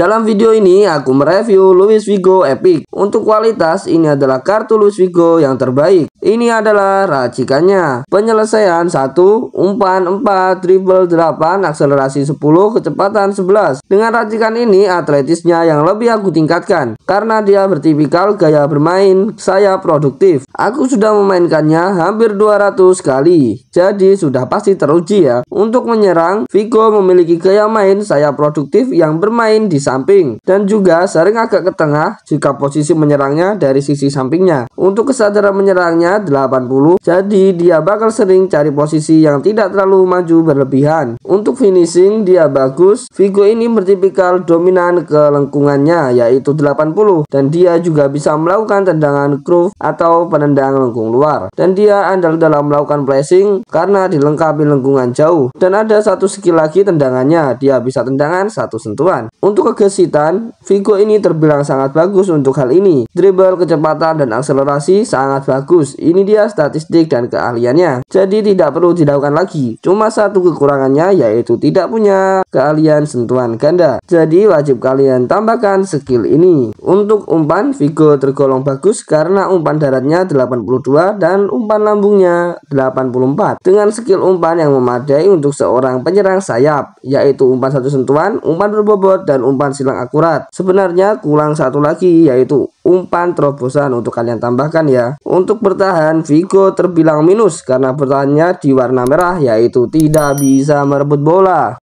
Dalam video ini aku mereview Luis Vigo Epic. Untuk kualitas ini adalah kartu Luis Vigo yang terbaik. Ini adalah racikannya. Penyelesaian 1, umpan 4, dribble 8, akselerasi 10, kecepatan 11. Dengan racikan ini atletisnya yang lebih aku tingkatkan karena dia bertipikal gaya bermain saya produktif. Aku sudah memainkannya hampir 200 kali. Jadi sudah pasti teruji ya. Untuk menyerang, Vigo memiliki gaya main saya produktif yang bermain di samping dan juga sering agak ke tengah jika posisi menyerangnya dari sisi sampingnya. Untuk kesadaran menyerangnya 80, jadi dia bakal sering cari posisi yang tidak terlalu maju berlebihan. Untuk finishing dia bagus. Vigo ini bertipikal dominan ke lengkungannya yaitu 80 dan dia juga bisa melakukan tendangan groove atau penendang lengkung luar. Dan dia andal dalam melakukan pressing karena dilengkapi lengkungan jauh. Dan ada satu skill lagi tendangannya, dia bisa tendangan satu sentuhan. Untuk kegesitan, Vigo ini terbilang sangat bagus untuk hal ini. Dribble, kecepatan, dan akselerasi sangat bagus. Ini dia statistik dan keahliannya. Jadi tidak perlu didaukan lagi. Cuma satu kekurangannya yaitu tidak punya keahlian sentuhan ganda. Jadi wajib kalian tambahkan skill ini. Untuk umpan, Vigo tergolong bagus karena umpan daratnya 82 dan umpan lambungnya 84. Dengan skill umpan yang memadai untuk seorang penyerang sayap, yaitu umpan satu sentuhan, umpan berbobot, dan umpan umpan silang akurat. Sebenarnya kurang satu lagi yaitu umpan terobosan untuk kalian tambahkan ya. Untuk bertahan Vigo terbilang minus karena bertahannya di warna merah yaitu tidak bisa merebut bola.